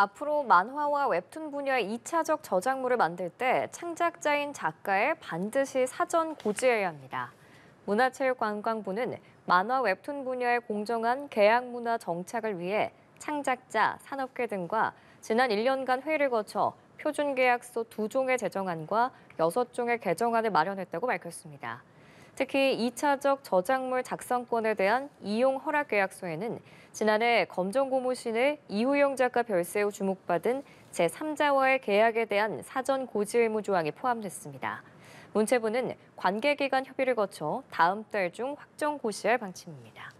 앞으로 만화와 웹툰 분야의 2차적 저작물을 만들 때 창작자인 작가에 반드시 사전 고지해야 합니다. 문화체육관광부는 만화 웹툰 분야의 공정한 계약 문화 정착을 위해 창작자, 산업계 등과 지난 1년간 회의를 거쳐 표준계약서 2종의 제정안과 6종의 개정안을 마련했다고 밝혔습니다. 특히 2차적 저작물 작성권에 대한 이용 허락 계약서에는 지난해 검정고무신의 이후영 작가 별세후 주목받은 제3자와의 계약에 대한 사전 고지 의무 조항이 포함됐습니다. 문체부는 관계기관 협의를 거쳐 다음 달 중 확정 고시할 방침입니다.